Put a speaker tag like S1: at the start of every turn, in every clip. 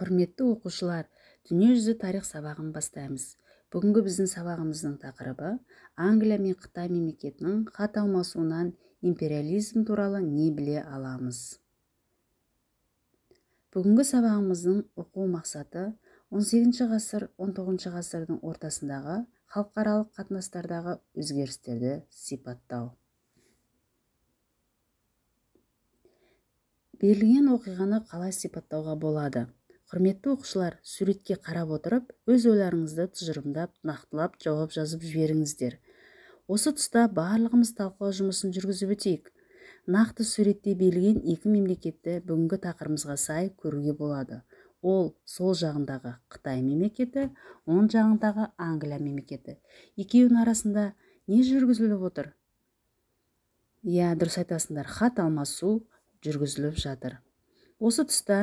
S1: құрметті оқушылар дүниежүзі тарих сабағын бастаймыз бүгінгі біздің сабағымыздың тақырыбы англия мен қытай мемлекетінің хат алмасуынан империализм туралы не біле аламыз бүгінгі сабағымыздың оқу мақсаты 18 ғасыр 19 ғасырдың ортасындағы халықаралық қатынастардағы өзгерістерді сипаттау берілген оқиғаны қалай сипаттауға болады құрметті оқушылар суретке қарап отырып өз ойларыңызды тұжырымдап нақтылап жауап жазып жіберіңіздер осы тұста барлығымыз талқылау жұмысын жүргізіп өтейік нақты суретте берілген екі мемлекетті бүгінгі тақырыбымызға сай көруге болады ол сол жағындағы қытай мемлекеті оң жағындағы англия мемлекеті екеуінің арасында не жүргізіліп отыр иә дұрыс айтасыңдар хат алмасу жүргізіліп жатыр осы тұста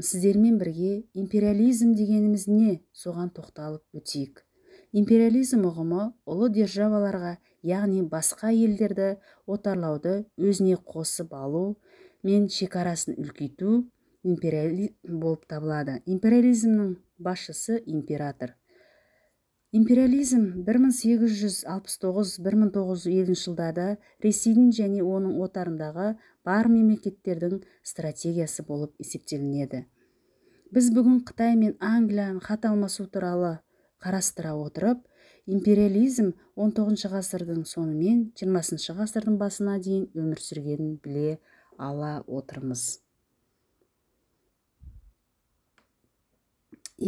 S1: сіздермен бірге империализм дегеніміз не соған тоқталып өтейік империализм ұғымы ұлы державаларға яғни басқа елдерді отарлауды өзіне қосып алу мен шекарасын үлкейту империализм болып табылады империализмнің басшысы император империализм 1869-1950 жылдарда ресейдің және оның отарындағы бар мемлекеттердің стратегиясы болып есептелінеді біз бүгін қытай мен англияның хат алмасу туралы қарастыра отырып империализм 19 ғасырдың мен 20 ғасырдың басына дейін өмір сүргенін біле ала отырмыз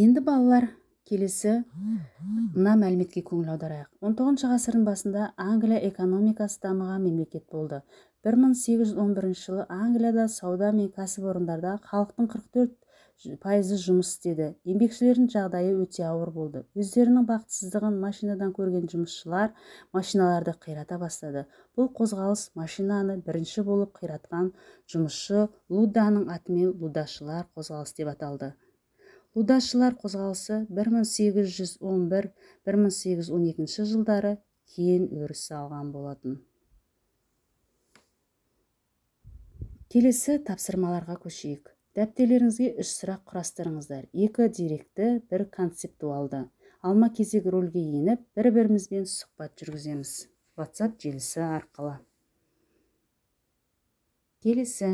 S1: енді балалар келесі мына мәліметке көңіл аударайық 19 ғасырдың басында англия экономикасы дамыған мемлекет болды 1811 жылы англияда сауда мен кәсіпорындарда халықтың 44 пайызы жұмыс істеді еңбекшілердің жағдайы өте ауыр болды өздерінің бақытсыздығын машинадан көрген жұмысшылар машиналарды қирата бастады бұл қозғалыс машинаны бірінші болып қиратқан жұмысшы луданың атымен лудашылар қозғалыс деп аталды удашылар қозғалысы 1811-1812 жылдары кейін өріс алған болатын келесі тапсырмаларға көшейік дәптерлеріңізге үш сұрақ құрастырыңыздар екі директі, бір концептуалды алма кезек рөлге еніп бір бірімізбен сұхбат жүргіземіз ватсап желісі арқылы келесі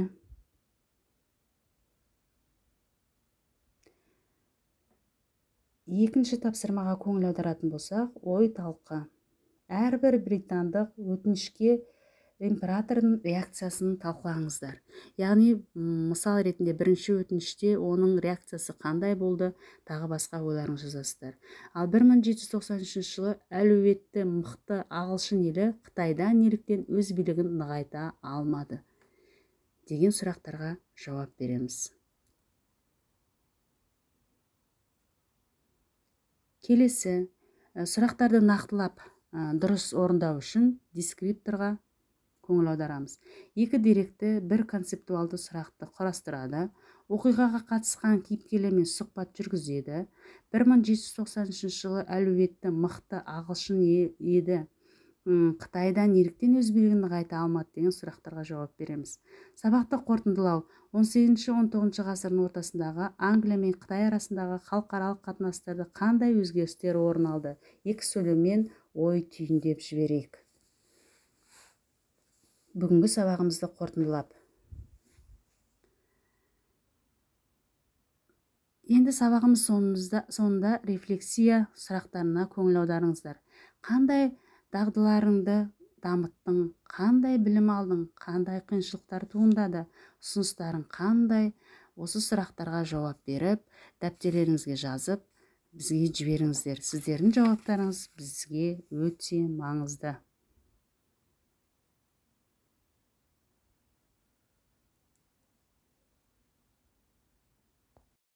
S1: екінші тапсырмаға көңіл аударатын болсақ ой талқы әрбір британдық өтінішке императордың реакциясын талқылаңыздар яғни мысал ретінде бірінші өтініште оның реакциясы қандай болды тағы басқа ойларыңызды жазасыздар ал 1793 жылы әлеуетті мықты ағылшын елі қытайда неліктен өз билігін нығайта алмады деген сұрақтарға жауап береміз келесі э, сұрақтарды нақтылап э, дұрыс орындау үшін дескрипторға көңіл аударамыз екі деректі бір концептуалды сұрақты құрастырады оқиғаға қатысқан кейіпкерлермен сұхбат жүргізеді 1793 жылы әлеуетті мықты ағылшын еді қытайда неліктен өз билігін нығайта алмады деген сұрақтарға жауап береміз сабақты қорытындылау 18-19 ғасырдың ортасындағы англия мен қытай арасындағы халықаралық қатынастарда қандай өзгерістер орын алды екі сөйлеммен ой түйіндеп жіберейік бүгінгі сабағымызды қорытындылап енді сабағымыз соңында рефлексия сұрақтарына көңіл аударыңыздар қандай дағдыларыңды дамыттың қандай білім алдың қандай қиыншылықтар туындады ұсыныстарың қандай осы сұрақтарға жауап беріп дәптерлеріңізге жазып бізге жіберіңіздер сіздердің жауаптарыңыз бізге өте маңызды